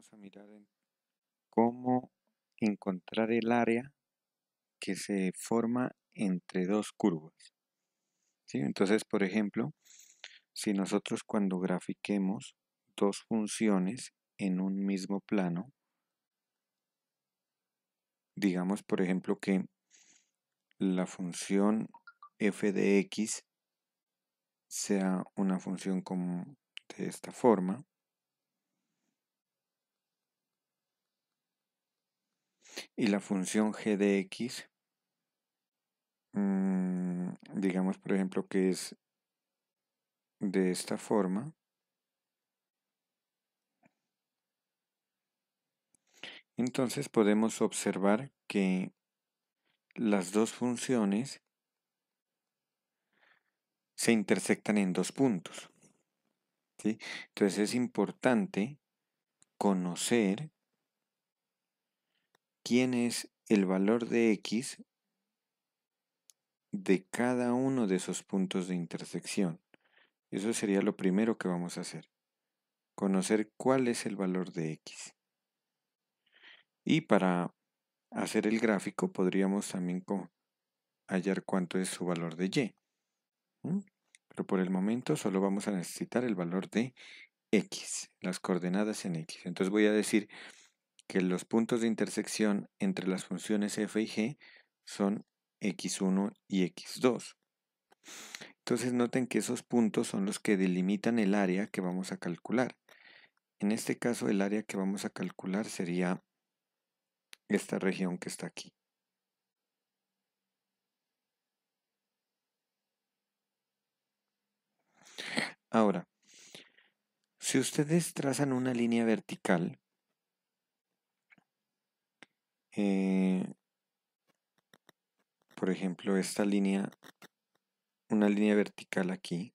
vamos a mirar en cómo encontrar el área que se forma entre dos curvas. Entonces, por ejemplo, si nosotros cuando grafiquemos dos funciones en un mismo plano, digamos por ejemplo que la función f de x sea una función como de esta forma, y la función g de x, mm, digamos por ejemplo que es de esta forma, entonces podemos observar que las dos funciones se intersectan en dos puntos. Entonces es importante conocer quién es el valor de x de cada uno de esos puntos de intersección. Eso sería lo primero que vamos a hacer. Conocer cuál es el valor de x. Y para hacer el gráfico podríamos también hallar cuánto es su valor de y. Pero por el momento solo vamos a necesitar el valor de x, las coordenadas en x. Entonces voy a decir que los puntos de intersección entre las funciones f y g son x1 y x2. Entonces noten que esos puntos son los que delimitan el área que vamos a calcular. En este caso el área que vamos a calcular sería esta región que está aquí. Ahora, si ustedes trazan una línea vertical, eh, por ejemplo, esta línea, una línea vertical aquí.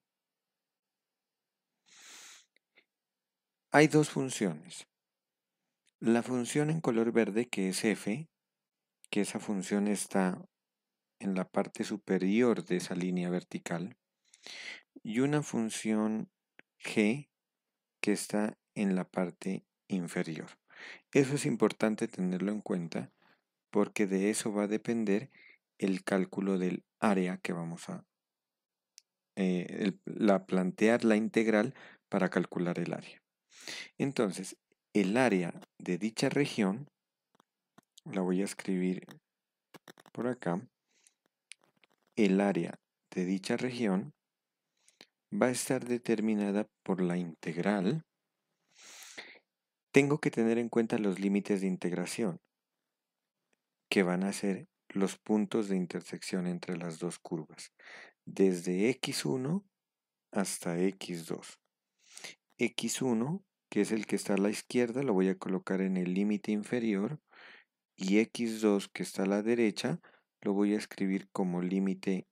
Hay dos funciones. La función en color verde que es f, que esa función está en la parte superior de esa línea vertical, y una función g que está en la parte inferior. Eso es importante tenerlo en cuenta porque de eso va a depender el cálculo del área que vamos a eh, la, plantear la integral para calcular el área. Entonces, el área de dicha región, la voy a escribir por acá, el área de dicha región va a estar determinada por la integral tengo que tener en cuenta los límites de integración, que van a ser los puntos de intersección entre las dos curvas, desde x1 hasta x2. x1, que es el que está a la izquierda, lo voy a colocar en el límite inferior, y x2, que está a la derecha, lo voy a escribir como límite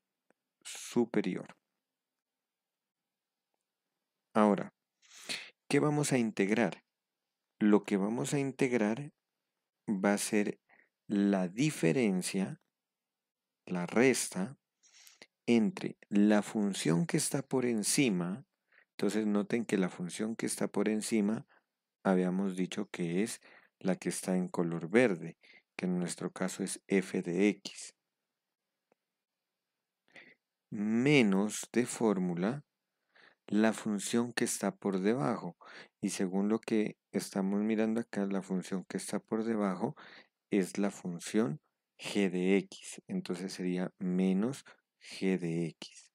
superior. Ahora, ¿qué vamos a integrar? lo que vamos a integrar va a ser la diferencia, la resta, entre la función que está por encima, entonces noten que la función que está por encima habíamos dicho que es la que está en color verde, que en nuestro caso es f de x, menos de fórmula la función que está por debajo. Y según lo que estamos mirando acá, la función que está por debajo es la función g de x. Entonces sería menos g de x.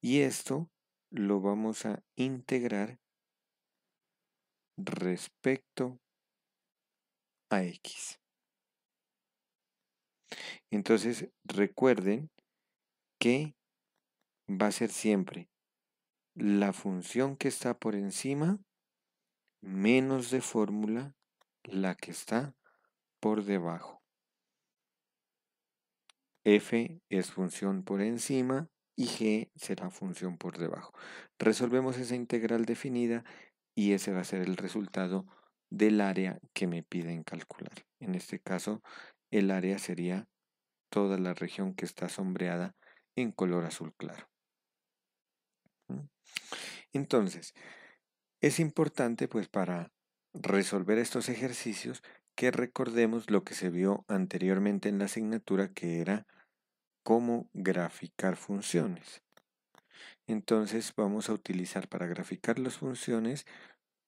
Y esto lo vamos a integrar respecto a x. Entonces recuerden que va a ser siempre la función que está por encima menos de fórmula la que está por debajo. F es función por encima y G será función por debajo. Resolvemos esa integral definida y ese va a ser el resultado del área que me piden calcular. En este caso, el área sería toda la región que está sombreada en color azul claro. Entonces, es importante pues para resolver estos ejercicios que recordemos lo que se vio anteriormente en la asignatura que era cómo graficar funciones. Entonces vamos a utilizar para graficar las funciones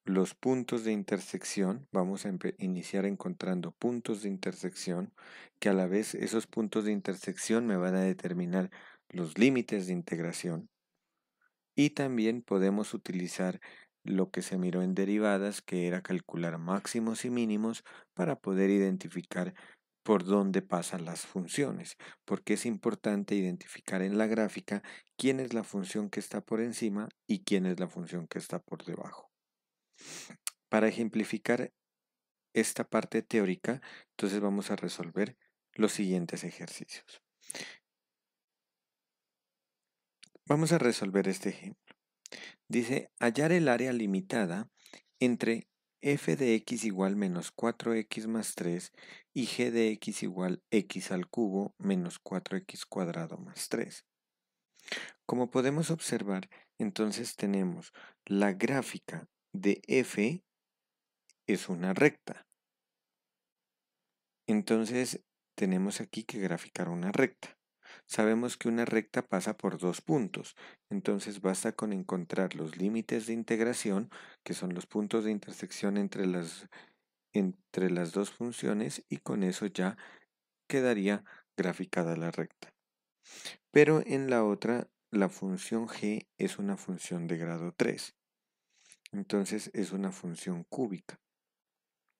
los puntos de intersección. Vamos a iniciar encontrando puntos de intersección que a la vez esos puntos de intersección me van a determinar los límites de integración. Y también podemos utilizar lo que se miró en derivadas, que era calcular máximos y mínimos para poder identificar por dónde pasan las funciones, porque es importante identificar en la gráfica quién es la función que está por encima y quién es la función que está por debajo. Para ejemplificar esta parte teórica, entonces vamos a resolver los siguientes ejercicios. Vamos a resolver este ejemplo. Dice hallar el área limitada entre f de x igual menos 4x más 3 y g de x igual x al cubo menos 4x cuadrado más 3. Como podemos observar, entonces tenemos la gráfica de f es una recta. Entonces tenemos aquí que graficar una recta. Sabemos que una recta pasa por dos puntos, entonces basta con encontrar los límites de integración, que son los puntos de intersección entre las, entre las dos funciones, y con eso ya quedaría graficada la recta. Pero en la otra, la función g es una función de grado 3, entonces es una función cúbica.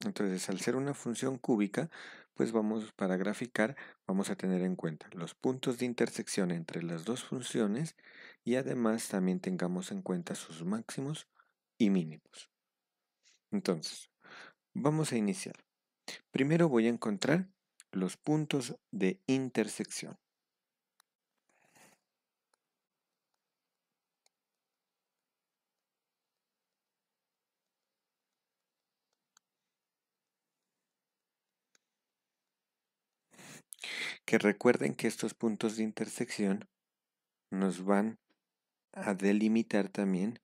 Entonces, al ser una función cúbica, pues vamos para graficar, Vamos a tener en cuenta los puntos de intersección entre las dos funciones y además también tengamos en cuenta sus máximos y mínimos. Entonces, vamos a iniciar. Primero voy a encontrar los puntos de intersección. Que recuerden que estos puntos de intersección nos van a delimitar también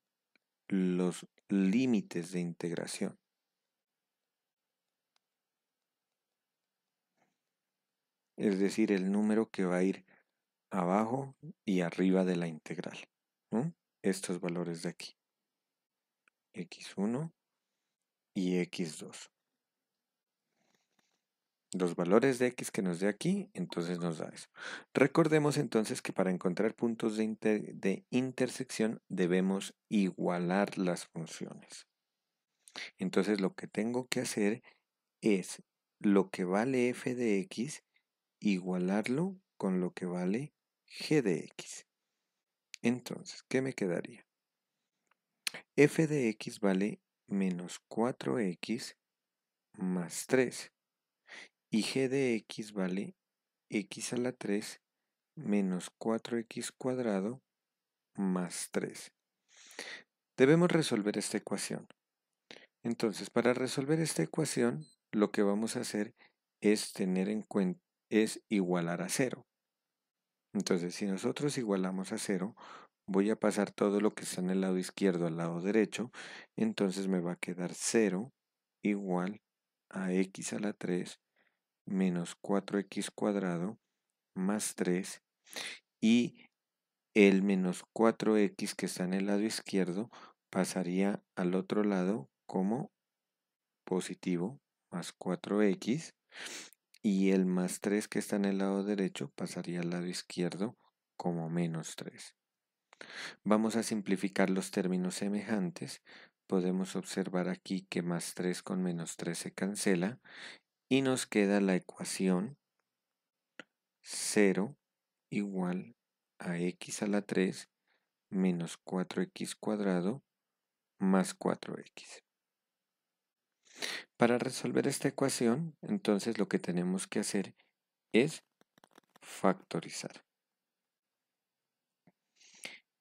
los límites de integración. Es decir, el número que va a ir abajo y arriba de la integral. Estos valores de aquí. x1 y x2 los valores de x que nos dé aquí, entonces nos da eso. Recordemos entonces que para encontrar puntos de, intersección debemos igualar las funciones. Entonces lo que tengo que hacer es lo que vale f de x igualarlo con lo que vale g de x. Entonces, ¿qué me quedaría? f de x vale menos 4x más 3 y g de x vale x a la 3 menos 4x cuadrado más 3. Debemos resolver esta ecuación. Entonces, para resolver esta ecuación, lo que vamos a hacer es tener en cuenta, es igualar a 0. Entonces, si nosotros igualamos a 0, voy a pasar todo lo que está en el lado izquierdo al lado derecho, entonces me va a quedar 0 igual a x a la 3 menos 4x cuadrado más 3 y el menos 4x que está en el lado izquierdo pasaría al otro lado como positivo más 4x y el más 3 que está en el lado derecho pasaría al lado izquierdo como menos 3. Vamos a simplificar los términos semejantes. Podemos observar aquí que más 3 con menos 3 se cancela y nos queda la ecuación 0 igual a x a la 3 menos 4x cuadrado más 4x. Para resolver esta ecuación, entonces lo que tenemos que hacer es factorizar.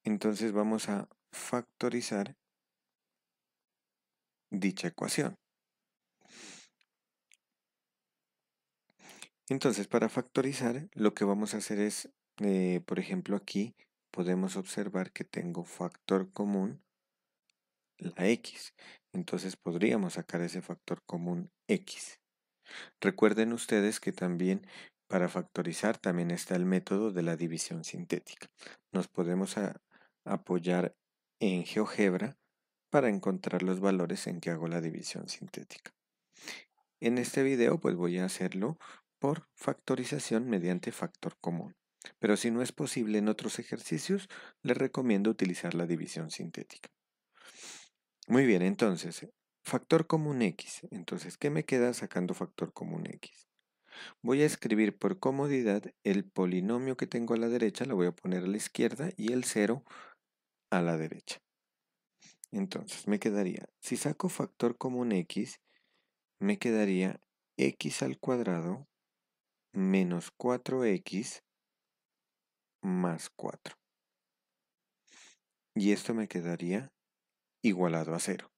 Entonces vamos a factorizar dicha ecuación. Entonces, para factorizar, lo que vamos a hacer es, eh, por ejemplo, aquí podemos observar que tengo factor común, la x. Entonces podríamos sacar ese factor común x. Recuerden ustedes que también para factorizar también está el método de la división sintética. Nos podemos apoyar en GeoGebra para encontrar los valores en que hago la división sintética. En este video pues voy a hacerlo por factorización mediante factor común. Pero si no es posible en otros ejercicios, les recomiendo utilizar la división sintética. Muy bien, entonces, factor común x. Entonces, ¿qué me queda sacando factor común x? Voy a escribir por comodidad el polinomio que tengo a la derecha, lo voy a poner a la izquierda y el 0 a la derecha. Entonces me quedaría, si saco factor común x, me quedaría x al cuadrado menos 4x más 4. Y esto me quedaría igualado a 0.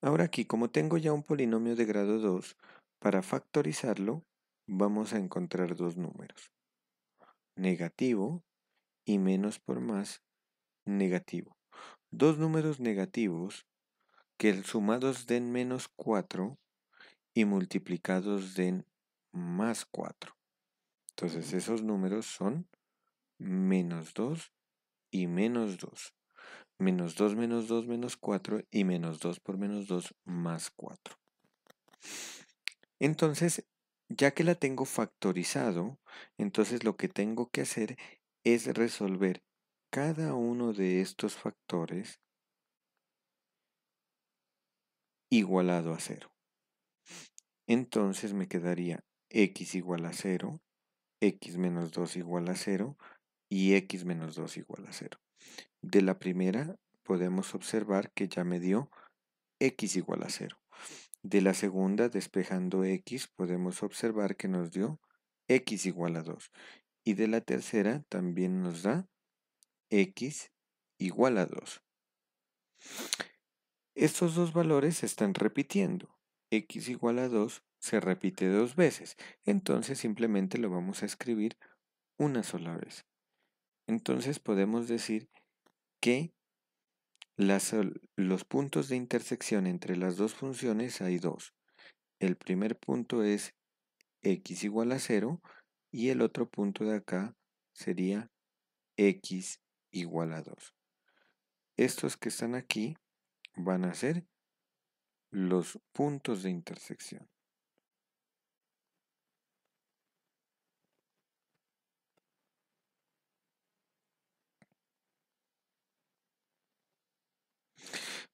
Ahora aquí, como tengo ya un polinomio de grado 2, para factorizarlo vamos a encontrar dos números. Negativo y menos por más negativo. Dos números negativos que sumados den menos 4 y multiplicados den más 4. Entonces esos números son menos 2 y menos 2. Menos 2 menos 2 menos 4 y menos 2 por menos 2 más 4. Entonces, ya que la tengo factorizado, entonces lo que tengo que hacer es resolver cada uno de estos factores igualado a 0. Entonces me quedaría x igual a 0, x menos 2 igual a 0 y x menos 2 igual a 0. De la primera podemos observar que ya me dio x igual a 0. De la segunda, despejando x, podemos observar que nos dio x igual a 2. Y de la tercera también nos da x igual a 2. Estos dos valores se están repitiendo. x igual a 2 se repite dos veces, entonces simplemente lo vamos a escribir una sola vez. Entonces podemos decir que eh, los puntos de intersección entre las dos funciones hay dos. El primer punto es x igual a 0 y el otro punto de acá sería x igual a 2. Estos que están aquí van a ser los puntos de intersección.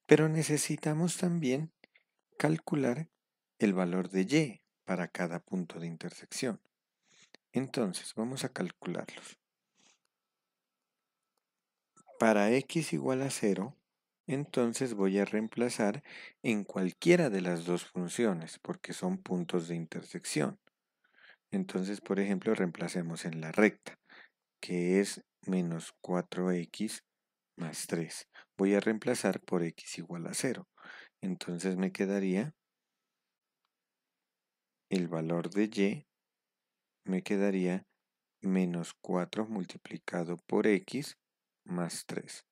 Pero necesitamos también calcular el valor de y para cada punto de intersección. Entonces, vamos a calcularlos. Para x igual a 0, entonces voy a reemplazar en cualquiera de las dos funciones, porque son puntos de intersección. Entonces, por ejemplo, reemplacemos en la recta, que es menos 4x más 3. Voy a reemplazar por x igual a 0. Entonces me quedaría el valor de y, me quedaría menos 4 multiplicado por x más 3.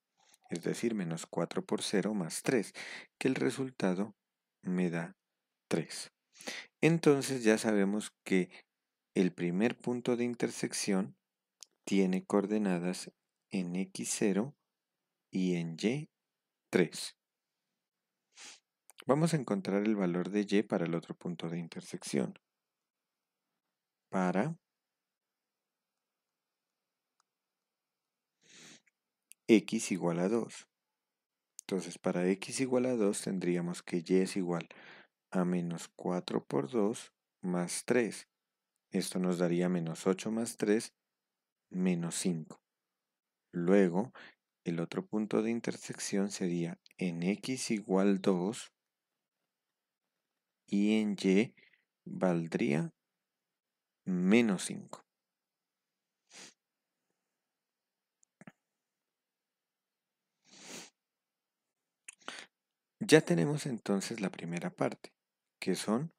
Es decir, menos 4 por 0 más 3, que el resultado me da 3. Entonces ya sabemos que el primer punto de intersección tiene coordenadas en x0 y en y 3. Vamos a encontrar el valor de y para el otro punto de intersección. Para x igual a 2. Entonces para x igual a 2 tendríamos que y es igual a menos 4 por 2 más 3. Esto nos daría menos 8 más 3, menos 5. Luego, el otro punto de intersección sería en x igual 2 y en y valdría menos 5. Ya tenemos entonces la primera parte, que son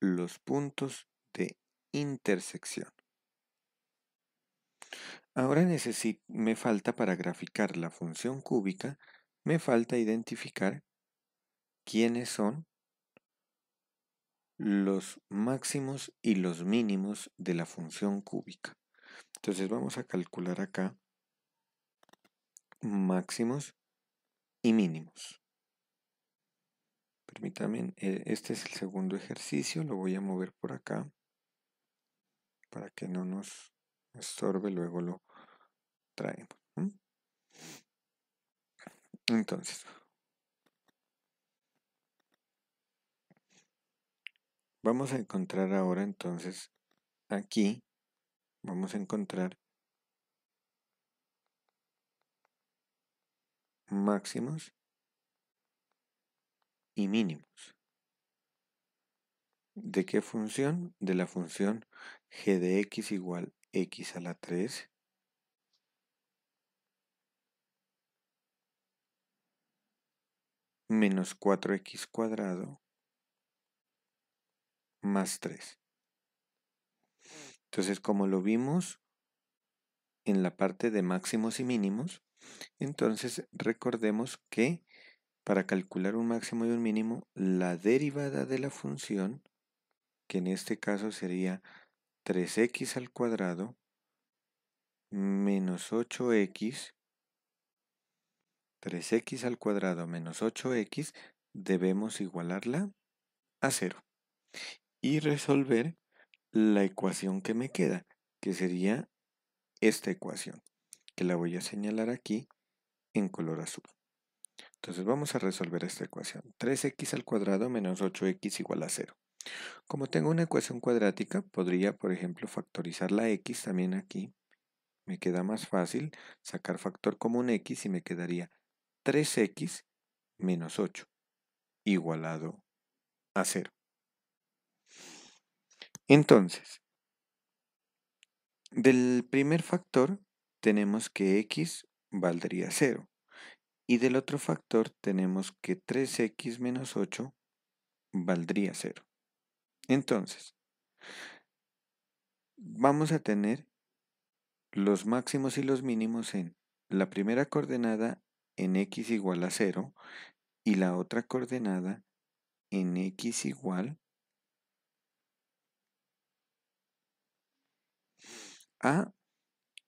los puntos de intersección. Ahora me falta para graficar la función cúbica, me falta identificar quiénes son los máximos y los mínimos de la función cúbica. Entonces vamos a calcular acá máximos y mínimos. Permítanme, eh, este es el segundo ejercicio, lo voy a mover por acá para que no nos estorbe, luego lo traemos. Entonces, vamos a encontrar ahora entonces aquí, vamos a encontrar máximos y mínimos. ¿De qué función? De la función g de x igual x a la 3 menos 4x cuadrado más 3. Mm. Entonces, como lo vimos en la parte de máximos y mínimos, entonces recordemos que para calcular un máximo y un mínimo, la derivada de la función, que en este caso sería 3x al cuadrado menos 8x 3x al cuadrado menos 8x debemos igualarla a 0 y resolver la ecuación que me queda, que sería esta ecuación, que la voy a señalar aquí en color azul. Entonces vamos a resolver esta ecuación. 3x al cuadrado menos 8x igual a 0. Como tengo una ecuación cuadrática, podría, por ejemplo, factorizar la x también aquí. Me queda más fácil sacar factor común x y me quedaría 3x menos 8 igualado a 0. Entonces, del primer factor tenemos que x valdría 0 y del otro factor tenemos que 3x menos 8 valdría 0. Entonces, vamos a tener los máximos y los mínimos en la primera coordenada en x igual a 0 y la otra coordenada en x igual a,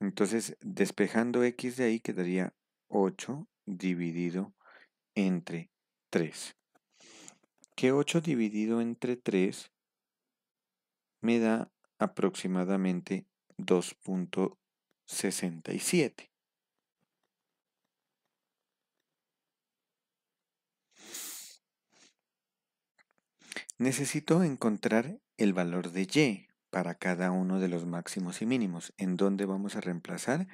entonces despejando x de ahí quedaría 8 dividido entre 3. Que 8 dividido entre 3 me da aproximadamente 2.67. Necesito encontrar el valor de y para cada uno de los máximos y mínimos. ¿En dónde vamos a reemplazar?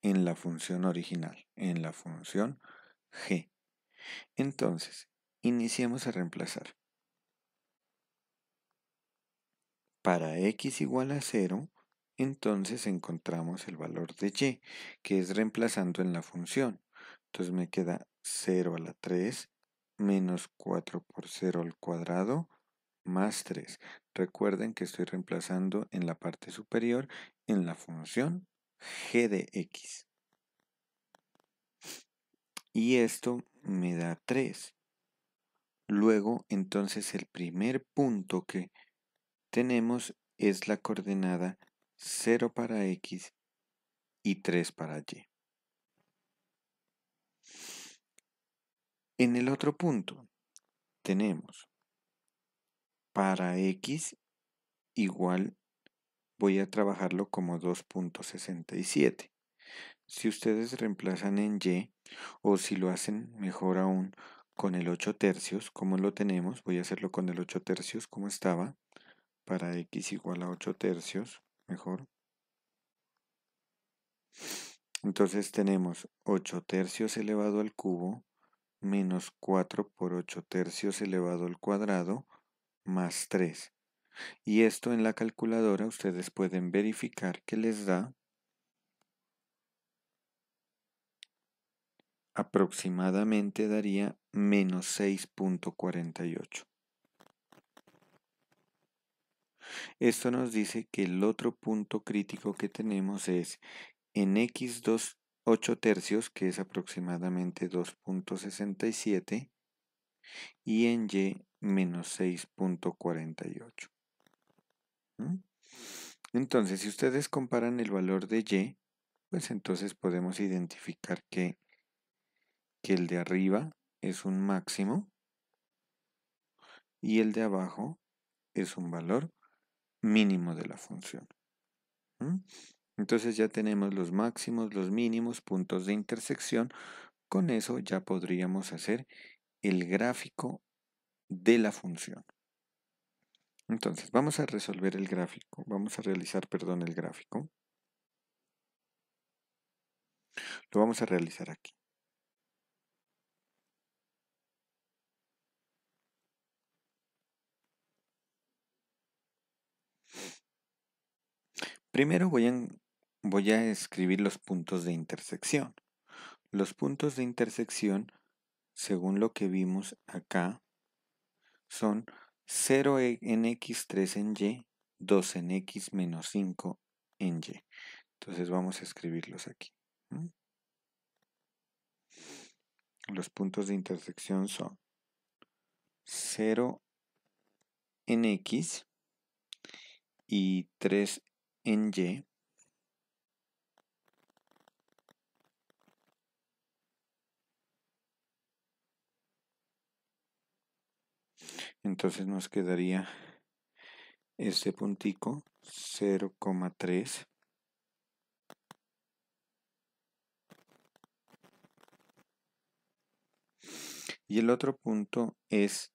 En la función original, en la función g. Entonces, iniciamos a reemplazar. Para x igual a 0, entonces encontramos el valor de y, que es reemplazando en la función. Entonces me queda 0 a la 3 menos 4 por 0 al cuadrado más 3. Recuerden que estoy reemplazando en la parte superior en la función g de x. Y esto me da 3. Luego, entonces, el primer punto que tenemos es la coordenada 0 para x y 3 para y. En el otro punto tenemos para x igual, voy a trabajarlo como 2.67. Si ustedes reemplazan en y, o si lo hacen mejor aún con el 8 tercios, como lo tenemos, voy a hacerlo con el 8 tercios como estaba, para x igual a 8 tercios, mejor. Entonces tenemos 8 tercios elevado al cubo menos 4 por 8 tercios elevado al cuadrado más 3. Y esto en la calculadora ustedes pueden verificar que les da aproximadamente daría menos 6.48. Esto nos dice que el otro punto crítico que tenemos es en x2 8 tercios, que es aproximadamente 2.67, y en y menos 6.48. ¿Mm? Entonces, si ustedes comparan el valor de y, pues entonces podemos identificar que, que el de arriba es un máximo y el de abajo es un valor mínimo de la función. ¿Mm? Entonces ya tenemos los máximos, los mínimos, puntos de intersección. Con eso ya podríamos hacer el gráfico de la función. Entonces, vamos a resolver el gráfico, vamos a realizar, perdón, el gráfico. Lo vamos a realizar aquí. Primero voy a, voy a escribir los puntos de intersección. Los puntos de intersección, según lo que vimos acá, son 0 e, en x, 3 en y, 2 en x menos 5 en y. Entonces vamos a escribirlos aquí. Los puntos de intersección son 0 en x y 3 en y Entonces nos quedaría este puntico 0,3 y el otro punto es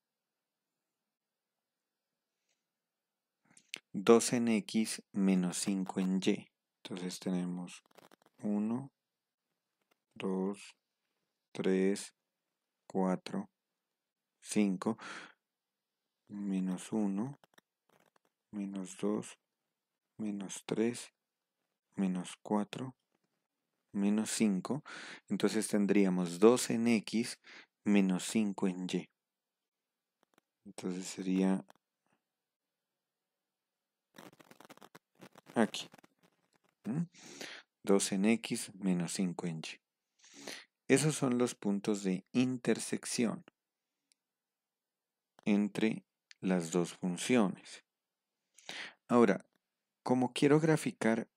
2 en x menos 5 en y entonces tenemos 1 2 3 4 5 menos 1, menos 2, menos 3, menos 4, menos 5. Entonces tendríamos 2 en X menos 5 en Y. Entonces sería aquí. 2 en X menos 5 en Y. Esos son los puntos de intersección entre las dos funciones. Ahora, como quiero graficar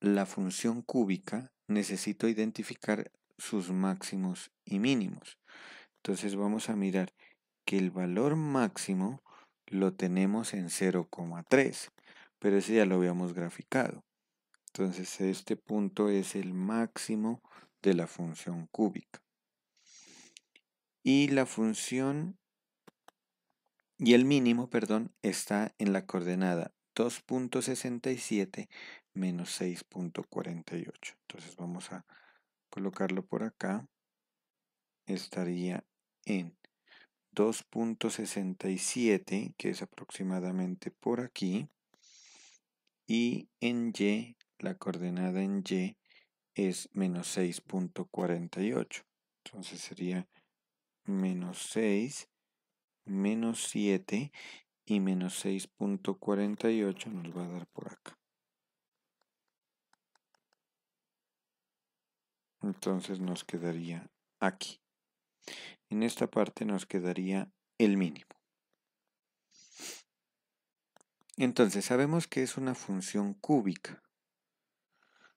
la función cúbica, necesito identificar sus máximos y mínimos. Entonces vamos a mirar que el valor máximo lo tenemos en 0,3, pero ese ya lo habíamos graficado. Entonces este punto es el máximo de la función cúbica. Y la función y el mínimo, perdón, está en la coordenada 2.67 menos 6.48. Entonces vamos a colocarlo por acá. Estaría en 2.67, que es aproximadamente por aquí. Y en Y, la coordenada en Y es menos 6.48. Entonces sería menos 6 menos 7 y menos 6.48 nos va a dar por acá. Entonces nos quedaría aquí. En esta parte nos quedaría el mínimo. Entonces sabemos que es una función cúbica.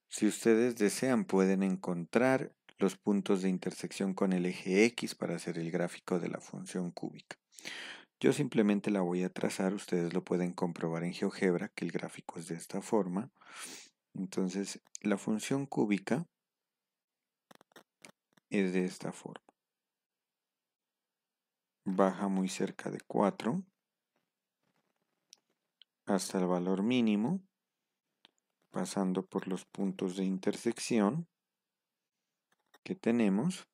Si ustedes desean pueden encontrar los puntos de intersección con el eje X para hacer el gráfico de la función cúbica. Yo simplemente la voy a trazar, ustedes lo pueden comprobar en GeoGebra que el gráfico es de esta forma. Entonces la función cúbica es de esta forma. Baja muy cerca de 4 hasta el valor mínimo, pasando por los puntos de intersección que tenemos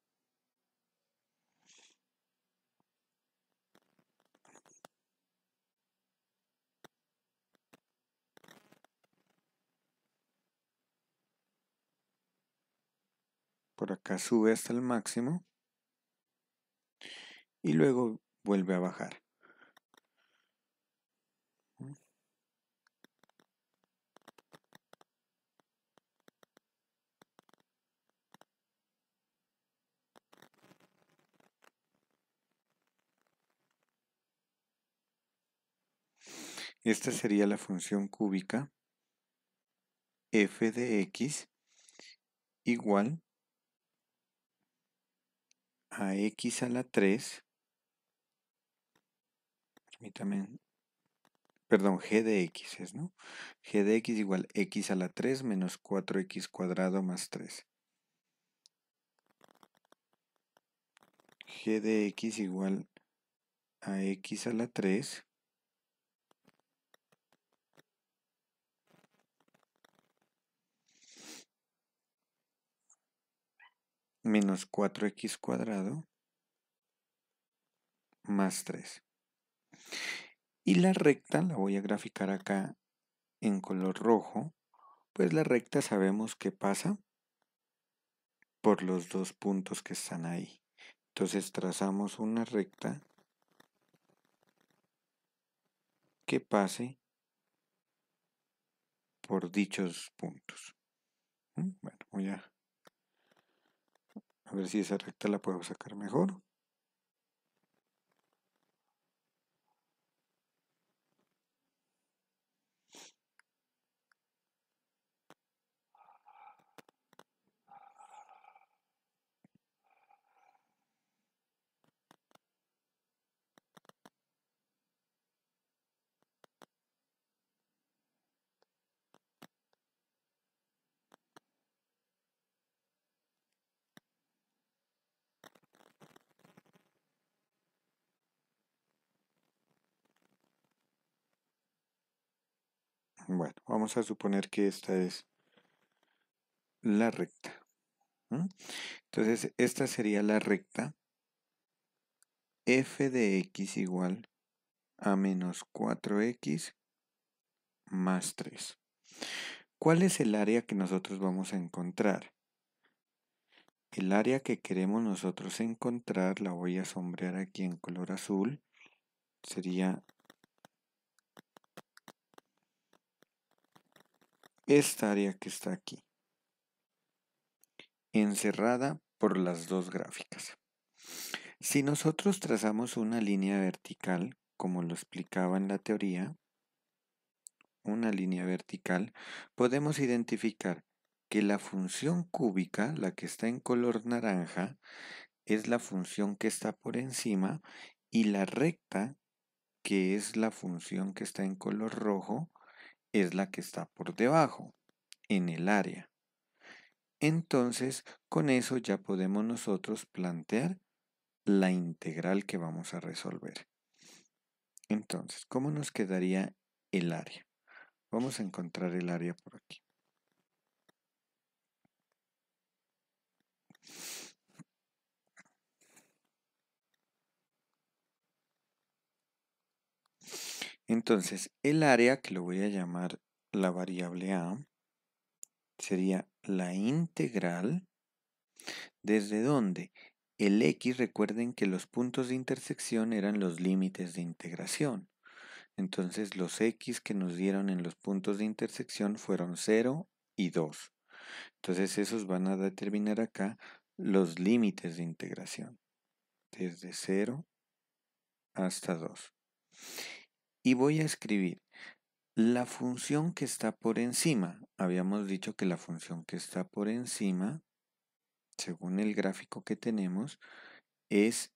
por acá sube hasta el máximo y luego vuelve a bajar. Mm. Esta sería la función cúbica f de x igual a x a la 3, permítame, perdón, g de x es, ¿no? g de x igual a x a la 3 menos 4x cuadrado más 3. g de x igual a x a la 3 menos 4x cuadrado más 3. Y la recta la voy a graficar acá en color rojo, pues la recta sabemos que pasa por los dos puntos que están ahí. Entonces trazamos una recta que pase por dichos puntos. Mm, bueno, voy a a ver si esa recta la puedo sacar mejor. Bueno, vamos a suponer que esta es la recta. Entonces, esta sería la recta f de x igual a menos 4x más 3. ¿Cuál es el área que nosotros vamos a encontrar? El área que queremos nosotros encontrar, la voy a sombrear aquí en color azul, sería esta área que está aquí, encerrada por las dos gráficas. Si nosotros trazamos una línea vertical, como lo explicaba en la teoría, una línea vertical, podemos identificar que la función cúbica, la que está en color naranja, es la función que está por encima y la recta, que es la función que está en color rojo, es la que está por debajo, en el área. Entonces, con eso ya podemos nosotros plantear la integral que vamos a resolver. Entonces, ¿cómo nos quedaría el área? Vamos a encontrar el área por aquí. Entonces, el área que lo voy a llamar la variable A sería la integral desde donde el x, recuerden que los puntos de intersección eran los límites de integración. Entonces los x que nos dieron en los puntos de intersección fueron 0 y 2. Entonces esos van a determinar acá los límites de integración. Desde 0 hasta 2 y voy a escribir la función que está por encima. Habíamos dicho que la función que está por encima, según el gráfico que tenemos, es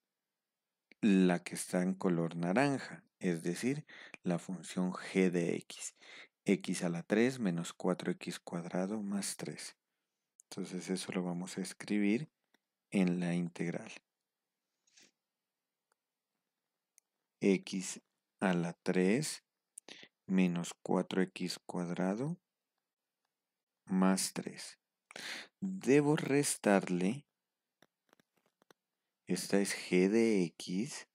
la que está en color naranja, es decir, la función g de x. x a la 3 menos 4x cuadrado más 3. Entonces eso lo vamos a escribir en la integral. x a la 3 menos 4x cuadrado más 3. Debo restarle, esta es g de x,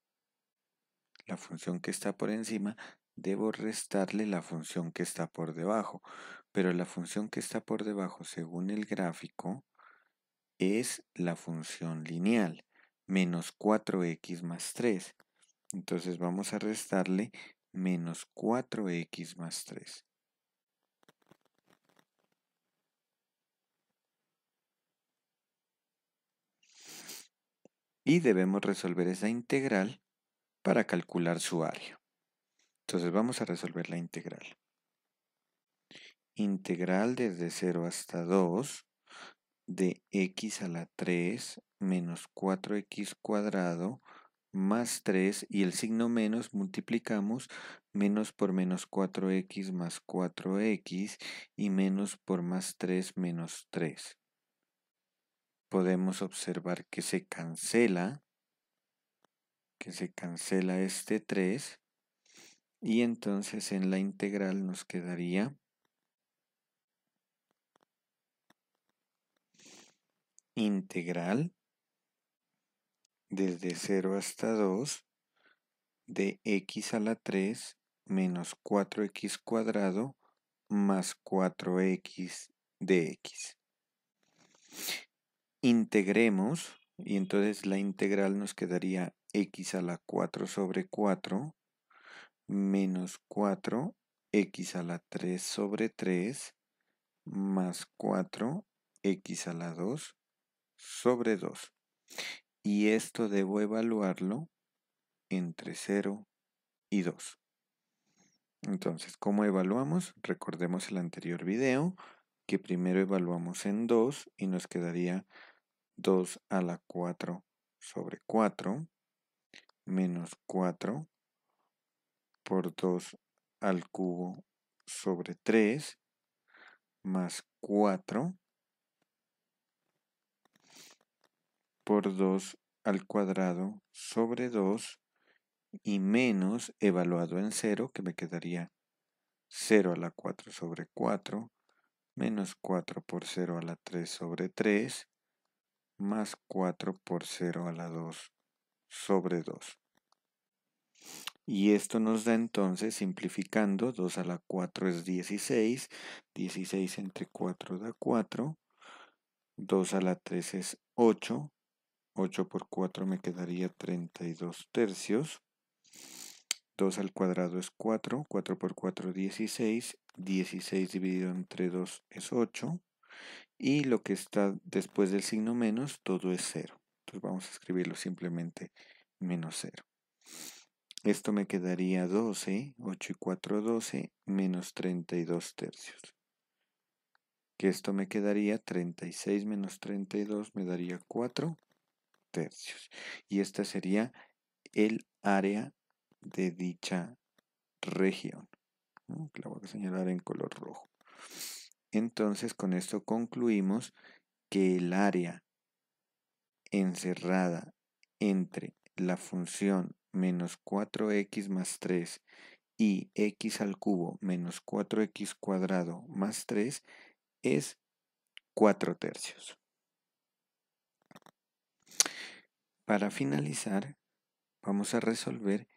la función que está por encima, debo restarle la función que está por debajo. Pero la función que está por debajo, según el gráfico, es la función lineal, menos 4x más 3. Entonces vamos a restarle menos 4x más 3. Y debemos resolver esa integral para calcular su área. Entonces vamos a resolver la integral. Integral desde 0 hasta 2 de x a la 3 menos 4x cuadrado más 3 y el signo menos multiplicamos menos por menos 4x más 4x y menos por más 3 menos 3. Podemos observar que se cancela, que se cancela este 3 y entonces en la integral nos quedaría integral desde 0 hasta 2 de x a la 3 menos 4x cuadrado más 4x de x. Integremos y entonces la integral nos quedaría x a la 4 sobre 4 menos 4 x a la 3 sobre 3 más 4 x a la 2 sobre 2 y esto debo evaluarlo entre 0 y 2. Entonces, ¿cómo evaluamos? Recordemos el anterior video, que primero evaluamos en 2 y nos quedaría 2 a la 4 sobre 4 menos 4 por 2 al cubo sobre 3 más 4 por 2 al cuadrado sobre 2 y menos evaluado en 0 que me quedaría 0 a la 4 sobre 4 menos 4 por 0 a la 3 sobre 3 más 4 por 0 a la 2 sobre 2. Y esto nos da entonces, simplificando, 2 a la 4 es 16, 16 entre 4 da 4, 2 a la 3 es 8, 8 por 4 me quedaría 32 tercios. 2 al cuadrado es 4, 4 por 4 16, 16 dividido entre 2 es 8 y lo que está después del signo menos todo es 0. Entonces vamos a escribirlo simplemente menos 0. Esto me quedaría 12, 8 y 4, 12, menos 32 tercios. Que esto me quedaría 36 menos 32 me daría 4 y esta sería el área de dicha región. que La voy a señalar en color rojo. Entonces, con esto concluimos que el área encerrada entre la función menos 4x más 3 y x al cubo menos 4x cuadrado más 3 es 4 tercios. Para finalizar, vamos a resolver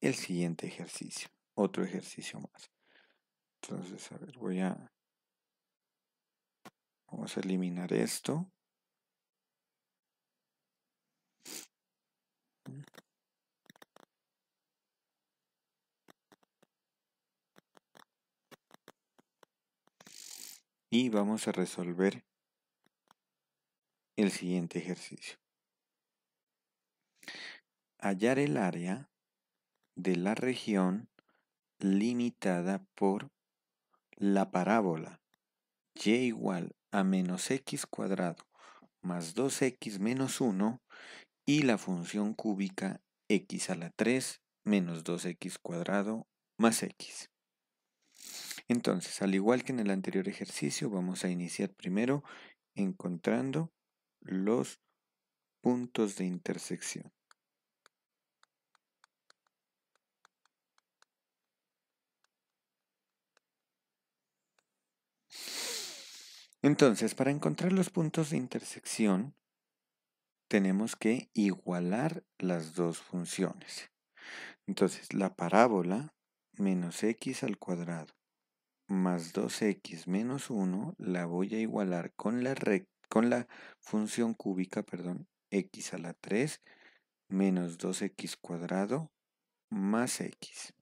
el siguiente ejercicio, otro ejercicio más. Entonces, a ver, voy a... Vamos a eliminar esto. Y vamos a resolver el siguiente ejercicio hallar el área de la región limitada por la parábola y igual a menos x cuadrado más 2x menos 1 y la función cúbica x a la 3 menos 2x cuadrado más x. Entonces, al igual que en el anterior ejercicio, vamos a iniciar primero encontrando los puntos de intersección. Entonces, para encontrar los puntos de intersección, tenemos que igualar las dos funciones. Entonces, la parábola menos x al cuadrado más 2x menos 1 la voy a igualar con la, con la función cúbica, perdón, x a la 3 menos 2x cuadrado más x.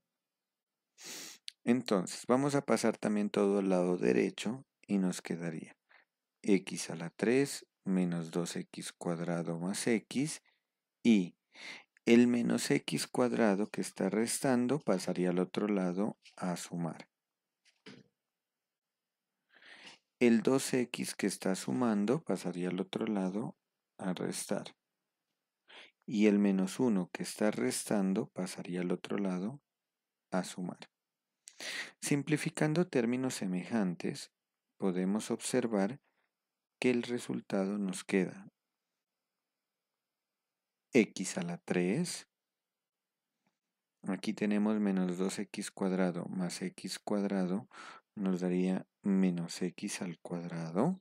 Entonces, vamos a pasar también todo al lado derecho y nos quedaría x a la 3 menos 2x cuadrado más x y el menos x cuadrado que está restando pasaría al otro lado a sumar. El 2x que está sumando pasaría al otro lado a restar. Y el menos 1 que está restando pasaría al otro lado a sumar. Simplificando términos semejantes, podemos observar que el resultado nos queda x a la 3. Aquí tenemos menos 2x cuadrado más x cuadrado nos daría menos x al cuadrado.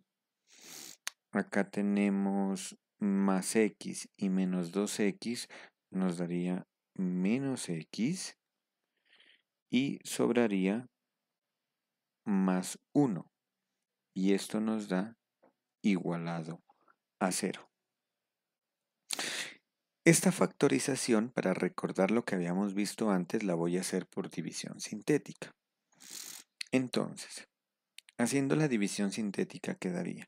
Acá tenemos más x y menos 2x nos daría menos x y sobraría más 1 y esto nos da igualado a cero. Esta factorización, para recordar lo que habíamos visto antes, la voy a hacer por división sintética. Entonces, haciendo la división sintética quedaría.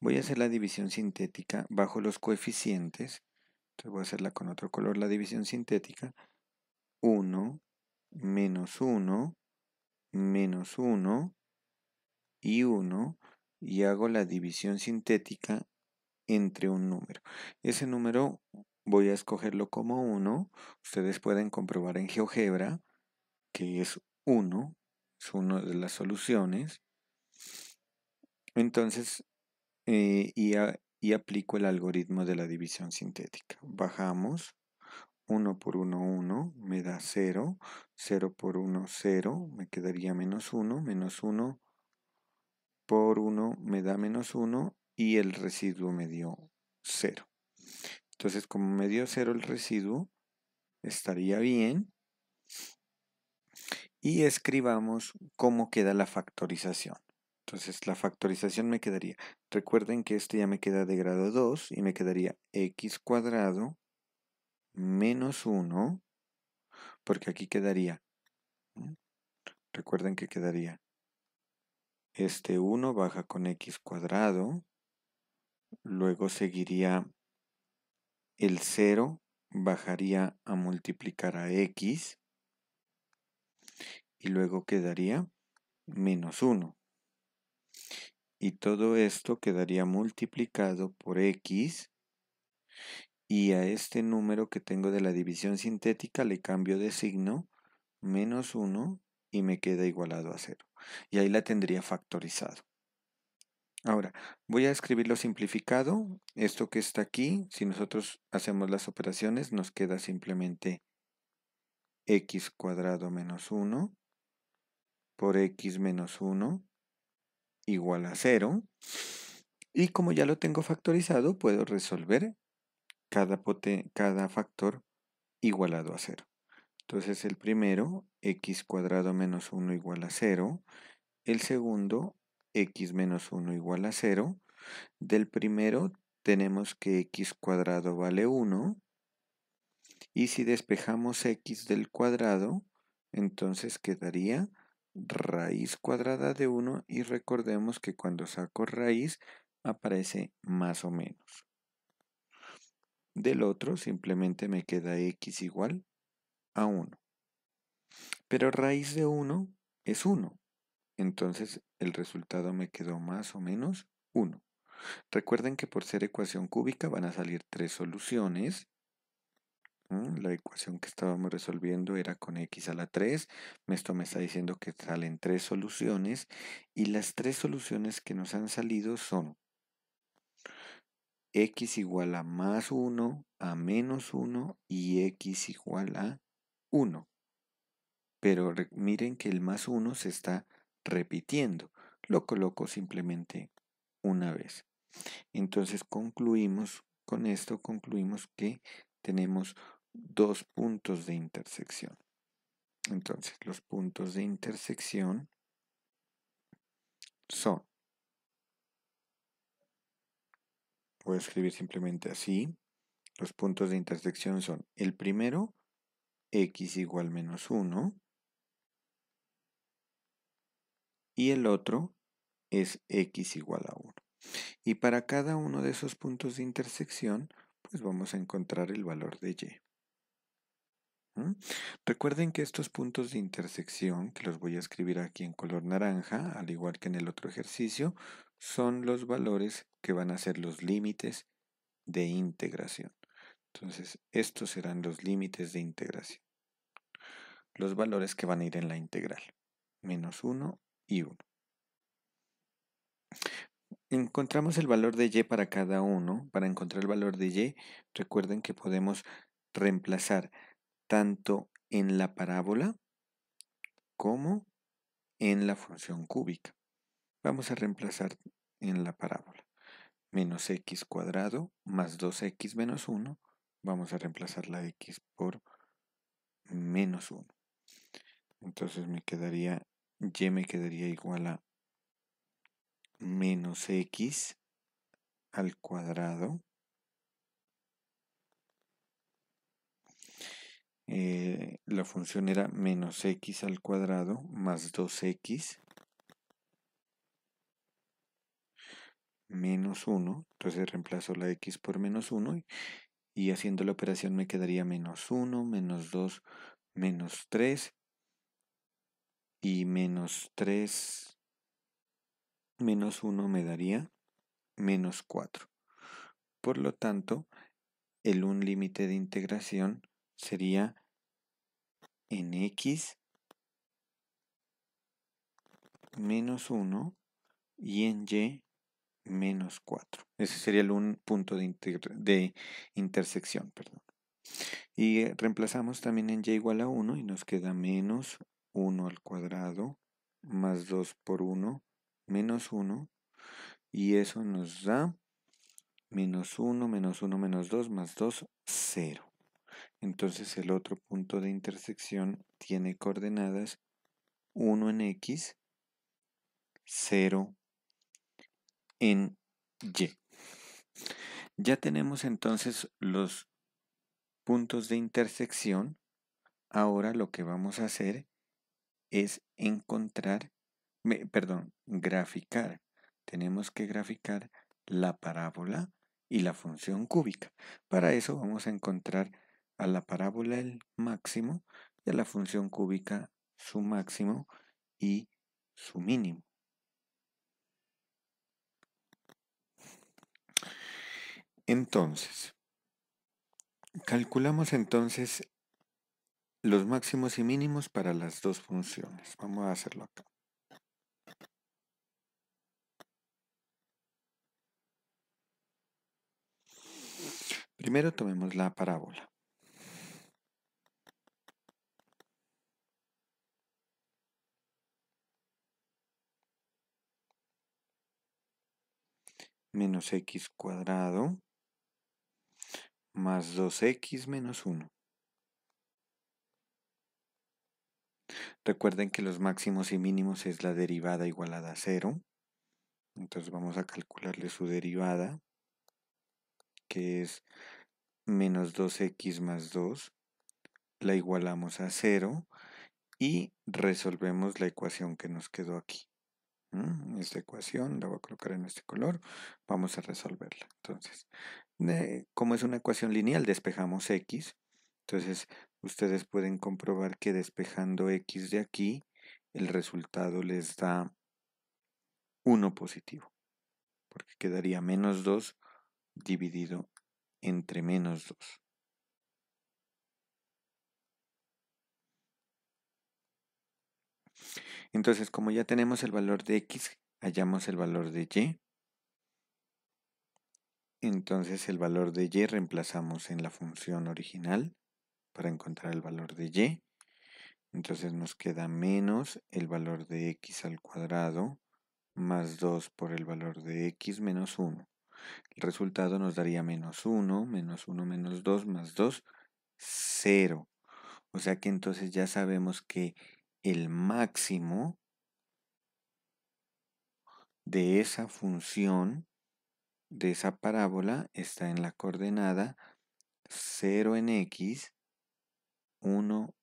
Voy a hacer la división sintética bajo los coeficientes. Entonces voy a hacerla con otro color, la división sintética. 1, menos 1, menos 1, y 1 y hago la división sintética entre un número. Ese número voy a escogerlo como 1. Ustedes pueden comprobar en GeoGebra que es 1, es una de las soluciones. Entonces, eh, y, y aplico el algoritmo de la división sintética. Bajamos. 1 por 1, 1, me da 0. 0 por 1, 0, me quedaría menos 1, menos 1, por 1 me da menos 1 y el residuo me dio 0. Entonces, como me dio 0 el residuo, estaría bien. Y escribamos cómo queda la factorización. Entonces, la factorización me quedaría. Recuerden que este ya me queda de grado 2 y me quedaría x cuadrado menos 1, porque aquí quedaría. Recuerden que quedaría este 1 baja con x cuadrado, luego seguiría el 0, bajaría a multiplicar a x, y luego quedaría menos 1. Y todo esto quedaría multiplicado por x, y a este número que tengo de la división sintética le cambio de signo, menos 1, y me queda igualado a 0 y ahí la tendría factorizado. Ahora, voy a escribirlo simplificado. Esto que está aquí, si nosotros hacemos las operaciones, nos queda simplemente x cuadrado menos 1 por x menos 1 igual a 0. Y como ya lo tengo factorizado, puedo resolver cada, cada factor igualado a 0. Entonces el primero, x cuadrado menos 1 igual a 0. El segundo, x menos 1 igual a 0. Del primero tenemos que x cuadrado vale 1. Y si despejamos x del cuadrado, entonces quedaría raíz cuadrada de 1 y recordemos que cuando saco raíz aparece más o menos. Del otro simplemente me queda x igual a 1. Pero raíz de 1 es 1. Entonces el resultado me quedó más o menos 1. Recuerden que por ser ecuación cúbica van a salir tres soluciones. La ecuación que estábamos resolviendo era con x a la 3. Esto me está diciendo que salen tres soluciones. Y las tres soluciones que nos han salido son x igual a más 1, a menos 1 y x igual a 1. Pero miren que el más 1 se está repitiendo. Lo coloco simplemente una vez. Entonces concluimos, con esto concluimos que tenemos dos puntos de intersección. Entonces los puntos de intersección son, voy a escribir simplemente así, los puntos de intersección son el primero x igual menos 1 y el otro es x igual a 1. Y para cada uno de esos puntos de intersección, pues vamos a encontrar el valor de y. ¿Mm? Recuerden que estos puntos de intersección, que los voy a escribir aquí en color naranja, al igual que en el otro ejercicio, son los valores que van a ser los límites de integración. Entonces, estos serán los límites de integración. Los valores que van a ir en la integral. Menos 1 y 1. Encontramos el valor de y para cada uno. Para encontrar el valor de y, recuerden que podemos reemplazar tanto en la parábola como en la función cúbica. Vamos a reemplazar en la parábola. Menos x cuadrado más 2x menos 1 vamos a reemplazar la x por menos 1. Entonces me quedaría, y me quedaría igual a menos x al cuadrado. Eh, la función era menos x al cuadrado más 2x menos 1, entonces reemplazo la x por menos 1 y haciendo la operación me quedaría menos 1, menos 2, menos 3 y menos 3 menos 1 me daría menos 4. Por lo tanto, el un límite de integración sería en x menos 1 y en y menos 4. Ese sería el un punto de, de intersección. Perdón. Y eh, reemplazamos también en y igual a 1 y nos queda menos 1 al cuadrado más 2 por 1 menos 1 y eso nos da menos 1 menos 1 menos 2 más 2 0. Entonces el otro punto de intersección tiene coordenadas 1 en x, 0 en Y. Ya tenemos entonces los puntos de intersección. Ahora lo que vamos a hacer es encontrar, perdón, graficar. Tenemos que graficar la parábola y la función cúbica. Para eso vamos a encontrar a la parábola el máximo y a la función cúbica su máximo y su mínimo. Entonces, calculamos entonces los máximos y mínimos para las dos funciones. Vamos a hacerlo acá. Primero tomemos la parábola. Menos x cuadrado más 2x menos 1. Recuerden que los máximos y mínimos es la derivada igualada a 0. Entonces vamos a calcularle su derivada, que es menos 2x más 2. La igualamos a 0 y resolvemos la ecuación que nos quedó aquí. Esta ecuación la voy a colocar en este color. Vamos a resolverla. Entonces, como es una ecuación lineal, despejamos x. Entonces, ustedes pueden comprobar que despejando x de aquí, el resultado les da 1 positivo, porque quedaría menos 2 dividido entre menos 2. Entonces, como ya tenemos el valor de x, hallamos el valor de y. Entonces el valor de y reemplazamos en la función original para encontrar el valor de y. Entonces nos queda menos el valor de x al cuadrado más 2 por el valor de x menos 1. El resultado nos daría menos 1, menos 1, menos 2, más 2, 0. O sea que entonces ya sabemos que el máximo de esa función de esa parábola está en la coordenada 0 en X, 1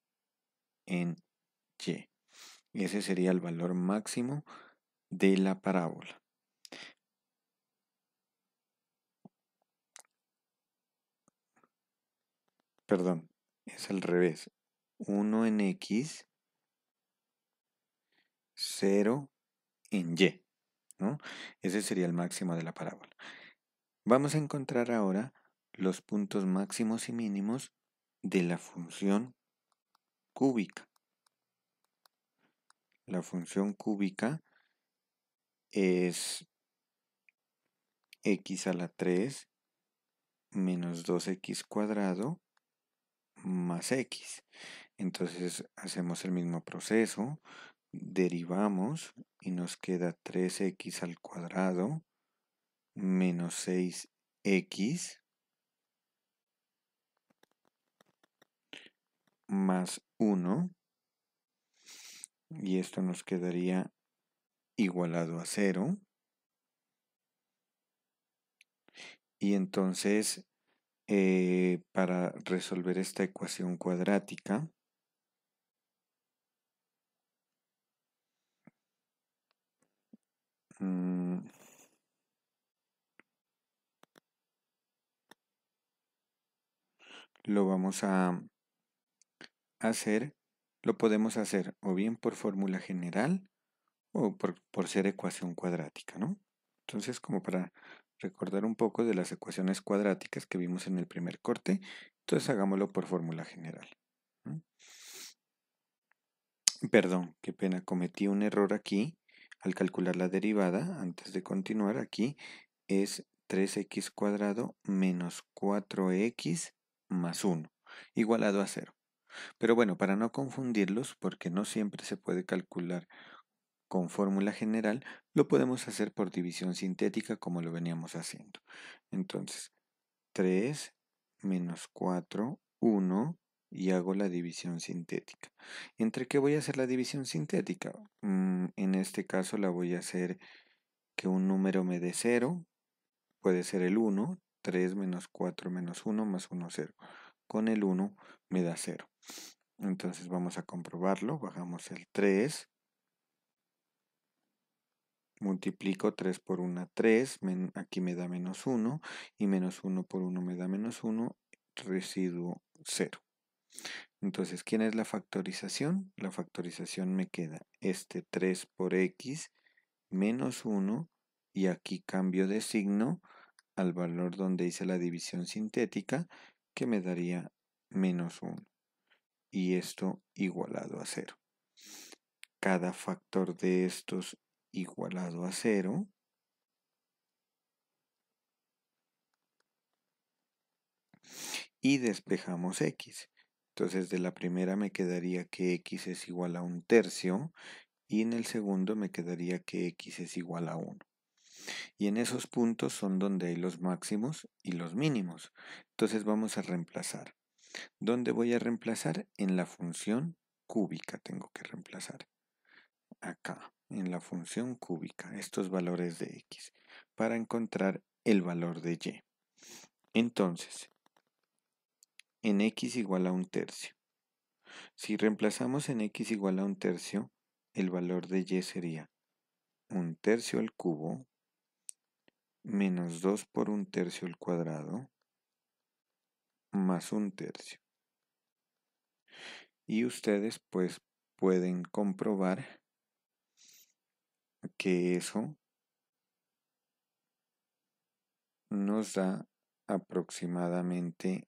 en Y. Ese sería el valor máximo de la parábola. Perdón, es al revés. 1 en X, 0 en Y. ¿no? Ese sería el máximo de la parábola. Vamos a encontrar ahora los puntos máximos y mínimos de la función cúbica. La función cúbica es x a la 3 menos 2x cuadrado más x. Entonces hacemos el mismo proceso, derivamos y nos queda 3x al cuadrado menos 6x más 1 y esto nos quedaría igualado a 0 y entonces eh, para resolver esta ecuación cuadrática Mm. Lo vamos a hacer, lo podemos hacer o bien por fórmula general o por, ser ecuación cuadrática, ¿no? Entonces, como para recordar un poco de las ecuaciones cuadráticas que vimos en el primer corte, entonces hagámoslo por fórmula general. Perdón, qué pena, cometí un error aquí al calcular la derivada, antes de continuar aquí, es 3x cuadrado menos 4x más 1, igualado a 0. Pero bueno, para no confundirlos, porque no siempre se puede calcular con fórmula general, lo podemos hacer por división sintética como lo veníamos haciendo. Entonces, 3 menos 4, 1 y hago la división sintética. ¿Entre qué voy a hacer la división sintética? Mm, en este caso la voy a hacer que un número me dé 0, puede ser el 1, 3 menos 4 menos 1 más 1, 0. Con el 1 me da 0. Entonces vamos a comprobarlo, bajamos el 3, multiplico 3 por 1, 3, aquí me da menos 1, y menos 1 por 1 me da menos 1, residuo 0. Entonces, ¿quién es la factorización? La factorización me queda este 3 por x menos 1 y aquí cambio de signo al valor donde hice la división sintética que me daría menos 1 y esto igualado a 0. Cada factor de estos igualado a 0 y despejamos x. Entonces de la primera me quedaría que x es igual a un tercio y en el segundo me quedaría que x es igual a 1. Y en esos puntos son donde hay los máximos y los mínimos. Entonces vamos a reemplazar. ¿Dónde voy a reemplazar? En la función cúbica tengo que reemplazar. Acá, en la función cúbica, estos valores de x, para encontrar el valor de y. Entonces, en x igual a un tercio. Si reemplazamos en x igual a un tercio, el valor de y sería un tercio al cubo menos 2 por un tercio al cuadrado más un tercio. Y ustedes pues pueden comprobar que eso nos da aproximadamente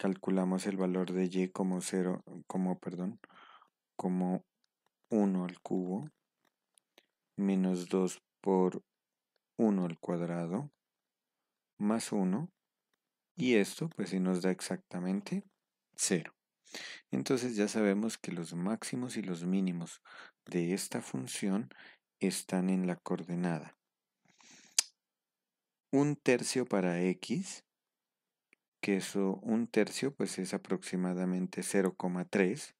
calculamos el valor de y como 0, como perdón, como 1 al cubo menos 2 por 1 al cuadrado más 1 y esto pues si nos da exactamente 0. Entonces ya sabemos que los máximos y los mínimos de esta función están en la coordenada. Un tercio para x que eso un tercio pues es aproximadamente 0,3.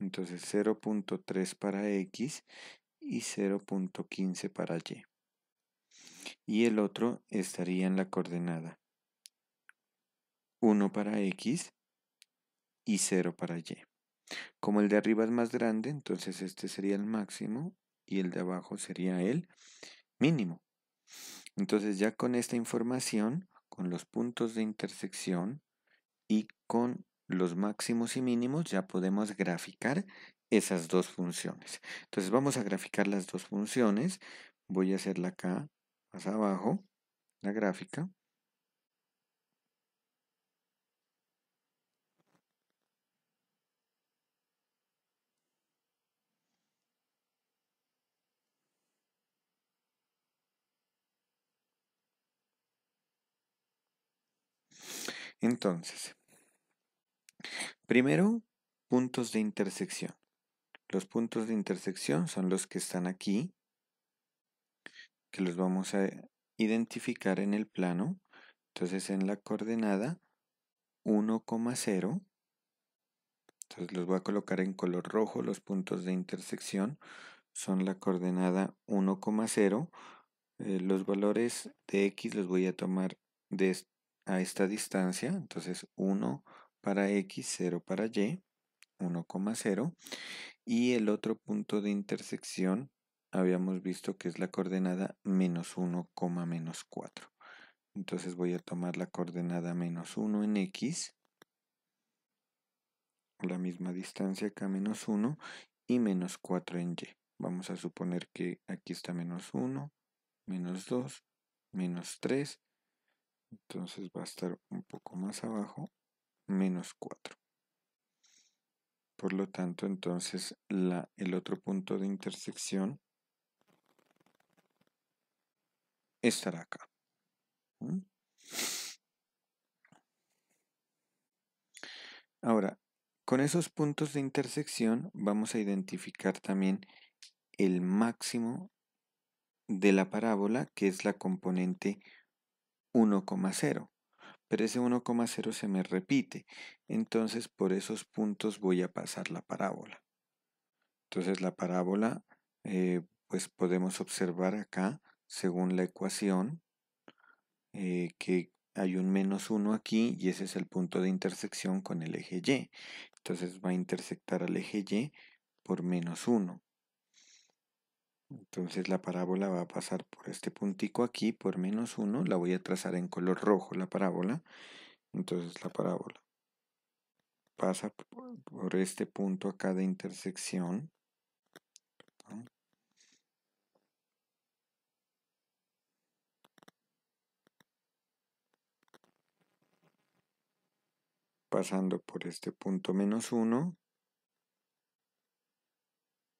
Entonces 0.3 para X y 0.15 para Y. Y el otro estaría en la coordenada 1 para X y 0 para Y. Como el de arriba es más grande, entonces este sería el máximo y el de abajo sería el mínimo. Entonces ya con esta información, con los puntos de intersección y con los máximos y mínimos, ya podemos graficar esas dos funciones. Entonces vamos a graficar las dos funciones. Voy a hacerla acá, más abajo, la gráfica. Entonces, primero, puntos de intersección. Los puntos de intersección son los que están aquí, que los vamos a identificar en el plano. Entonces, en la coordenada 1,0, entonces los voy a colocar en color rojo, los puntos de intersección son la coordenada 1,0. Eh, los valores de X los voy a tomar de, a esta distancia, entonces 1 para x, 0 para y, 1,0, y el otro punto de intersección habíamos visto que es la coordenada menos 1, menos 4. Entonces voy a tomar la coordenada menos 1 en x, la misma distancia acá menos 1, y menos 4 en y. Vamos a suponer que aquí está menos 1, menos 2, menos 3 entonces va a estar un poco más abajo, menos 4. Por lo tanto, entonces el otro punto de intersección estará acá. Ahora, con esos puntos de intersección vamos a identificar también el máximo de la parábola, que es la componente 1,0. Pero ese 1,0 se me repite, entonces por esos puntos voy a pasar la parábola. Entonces la parábola, eh, pues podemos observar acá, según la ecuación, eh, que hay un menos 1 aquí y ese es el punto de intersección con el eje Y. Entonces va a intersectar al eje Y por menos 1. Entonces la parábola va a pasar por este puntico aquí, por menos 1, la voy a trazar en color rojo la parábola. Entonces la parábola pasa por este punto acá de intersección. Pasando por este punto menos 1,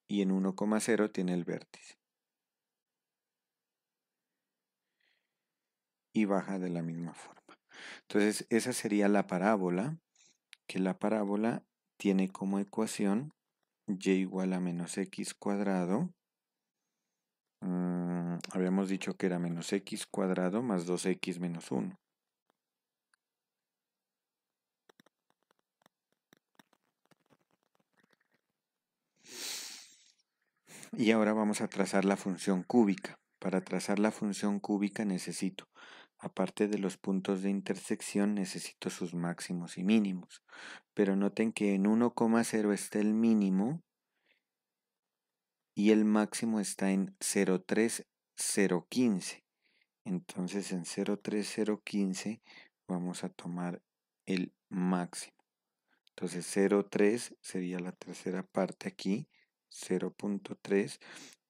y en 1,0 tiene el vértice. Y baja de la misma forma. Entonces, esa sería la parábola, que la parábola tiene como ecuación y igual a menos x cuadrado. Mm, habíamos dicho que era menos x cuadrado más 2x menos 1. Y ahora vamos a trazar la función cúbica. Para trazar la función cúbica necesito, aparte de los puntos de intersección, necesito sus máximos y mínimos. Pero noten que en 1,0 está el mínimo y el máximo está en 03015. Entonces en 03015 vamos a tomar el máximo. Entonces 03 sería la tercera parte aquí 0.3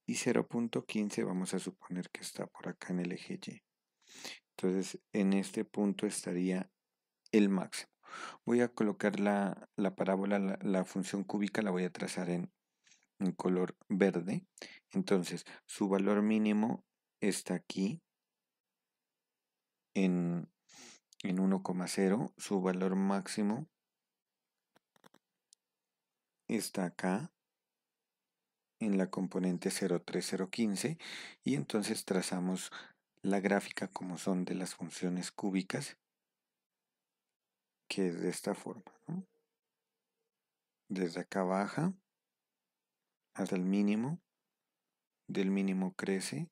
y 0.15 vamos a suponer que está por acá en el eje Y. Entonces en este punto estaría el máximo. Voy a colocar la, parábola, la, función cúbica la voy a trazar en, color verde. Entonces su valor mínimo está aquí en, en 1,0. Su valor máximo está acá en la componente 03015 y entonces trazamos la gráfica como son de las funciones cúbicas que es de esta forma desde acá baja hasta el mínimo del mínimo crece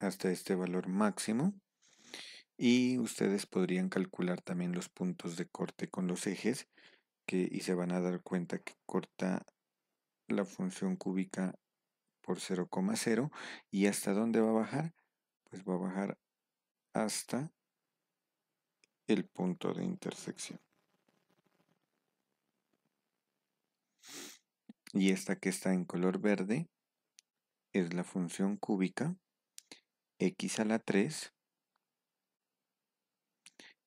hasta este valor máximo y ustedes podrían calcular también los puntos de corte con los ejes que, y se van a dar cuenta que corta la función cúbica por 0,0 y hasta dónde va a bajar pues va a bajar hasta el punto de intersección y esta que está en color verde es la función cúbica x a la 3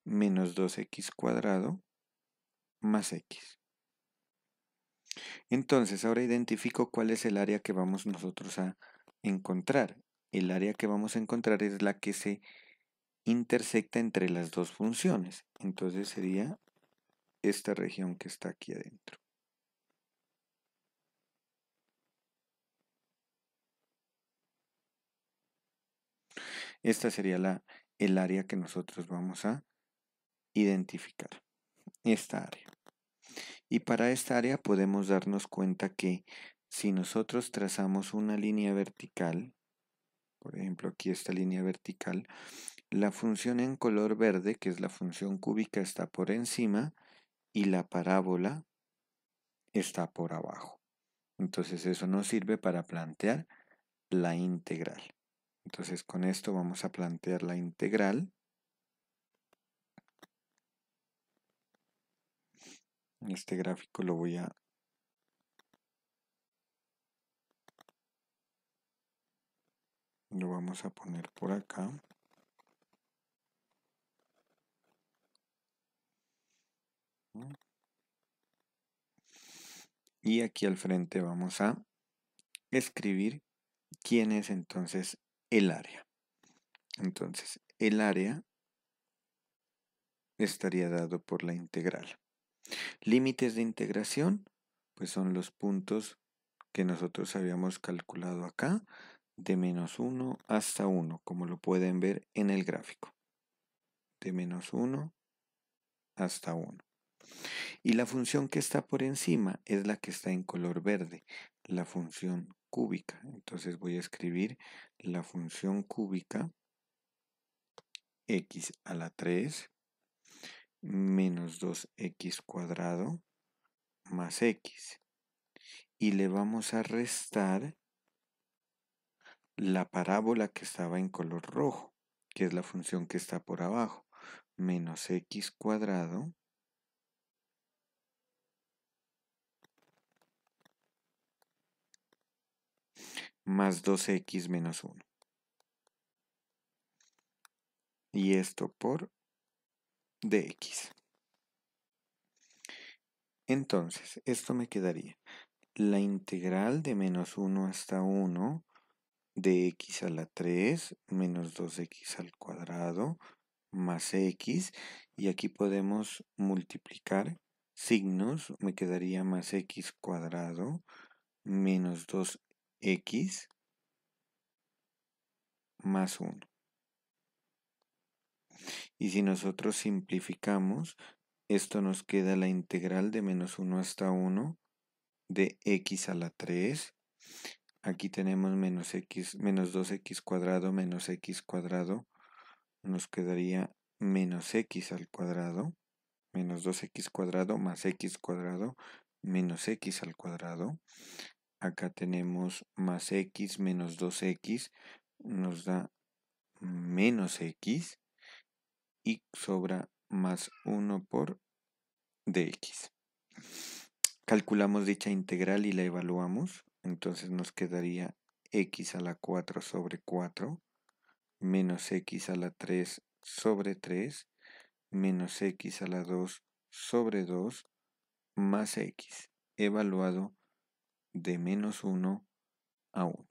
menos 2x cuadrado más x. Entonces, ahora identifico cuál es el área que vamos nosotros a encontrar. El área que vamos a encontrar es la que se intersecta entre las dos funciones. Entonces sería esta región que está aquí adentro. Esta sería la, el área que nosotros vamos a identificar. Esta área. Y para esta área podemos darnos cuenta que si nosotros trazamos una línea vertical, por ejemplo aquí esta línea vertical, la función en color verde, que es la función cúbica, está por encima y la parábola está por abajo. Entonces eso nos sirve para plantear la integral. Entonces con esto vamos a plantear la integral este gráfico lo voy a lo vamos a poner por acá y aquí al frente vamos a escribir quién es entonces el área entonces el área estaría dado por la integral Límites de integración, pues son los puntos que nosotros habíamos calculado acá, de menos 1 hasta 1, como lo pueden ver en el gráfico. De menos 1 hasta 1. Y la función que está por encima es la que está en color verde, la función cúbica. Entonces voy a escribir la función cúbica x a la 3 menos 2x cuadrado más x. Y le vamos a restar la parábola que estaba en color rojo, que es la función que está por abajo, menos x cuadrado más 2x menos 1. Y esto por de X. Entonces, esto me quedaría la integral de menos 1 hasta 1 de x a la 3 menos 2x al cuadrado más x y aquí podemos multiplicar signos, me quedaría más x cuadrado menos 2x más 1. Y si nosotros simplificamos, esto nos queda la integral de menos 1 hasta 1 de x a la 3. Aquí tenemos menos, x, menos 2x cuadrado menos x cuadrado. Nos quedaría menos x al cuadrado. Menos 2x cuadrado más x cuadrado menos x al cuadrado. Acá tenemos más x menos 2x. Nos da menos x y sobra más 1 por dx. Calculamos dicha integral y la evaluamos. Entonces nos quedaría x a la 4 sobre 4 menos x a la 3 sobre 3 menos x a la 2 sobre 2 más x evaluado de menos 1 a 1.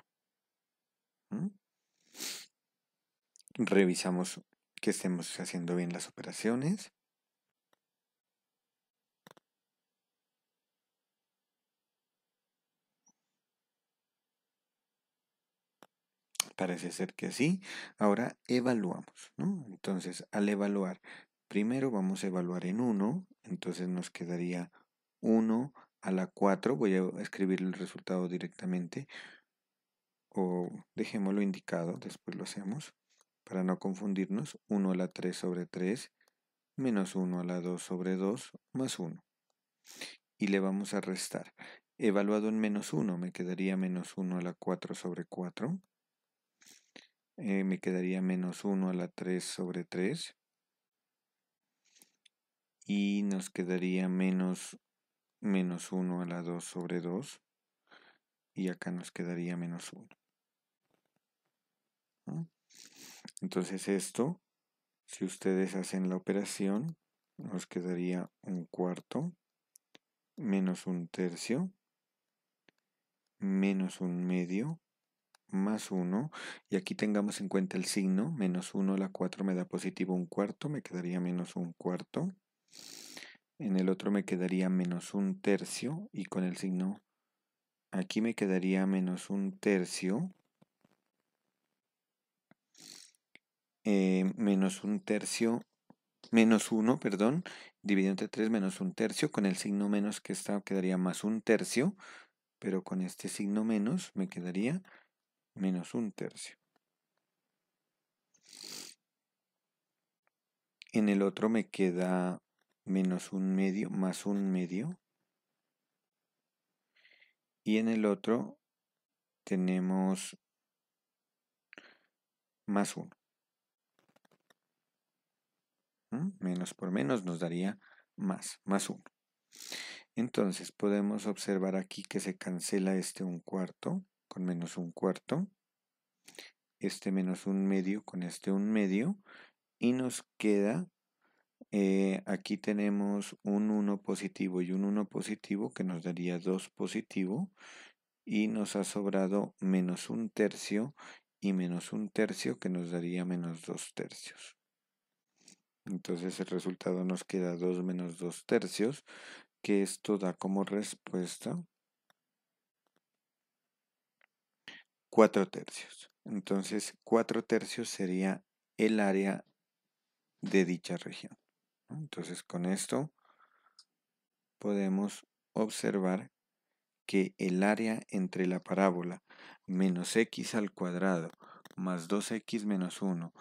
¿Mm? Revisamos que estemos haciendo bien las operaciones. Parece ser que sí. Ahora evaluamos. Entonces, al evaluar, primero vamos a evaluar en 1. Entonces nos quedaría 1 a la 4. Voy a escribir el resultado directamente. O dejémoslo indicado, después lo hacemos. Para no confundirnos, 1 a la 3 sobre 3 menos 1 a la 2 sobre 2 más 1. Y le vamos a restar. Evaluado en menos 1 me quedaría menos 1 a la 4 sobre 4. Eh, me quedaría menos 1 a la 3 sobre 3. Y nos quedaría menos, menos 1 a la 2 sobre 2. Y acá nos quedaría menos 1. Entonces esto, si ustedes hacen la operación, nos quedaría un cuarto menos un tercio menos un medio más uno y aquí tengamos en cuenta el signo menos 1 la 4 me da positivo un cuarto me quedaría menos un cuarto en el otro me quedaría menos un tercio y con el signo aquí me quedaría menos un tercio Eh, menos un tercio, menos uno perdón, dividido entre 3 menos un tercio, con el signo menos que está quedaría más un tercio, pero con este signo menos me quedaría menos un tercio. En el otro me queda menos un medio más un medio. Y en el otro tenemos más uno Menos por menos nos daría más, más 1. Entonces podemos observar aquí que se cancela este 1 cuarto con menos 1 cuarto, este menos 1 medio con este 1 medio, y nos queda, eh, aquí tenemos un 1 positivo y un 1 positivo que nos daría 2 positivo, y nos ha sobrado menos 1 tercio y menos 1 tercio que nos daría menos 2 tercios. Entonces el resultado nos queda 2 menos 2 tercios, que esto da como respuesta 4 tercios. Entonces 4 tercios sería el área de dicha región. Entonces con esto podemos observar que el área entre la parábola menos x al cuadrado más 2x menos 1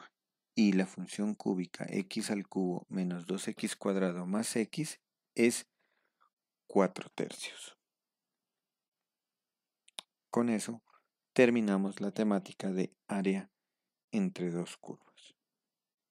y la función cúbica x al cubo menos 2x cuadrado más x es 4 tercios. Con eso terminamos la temática de área entre dos curvas.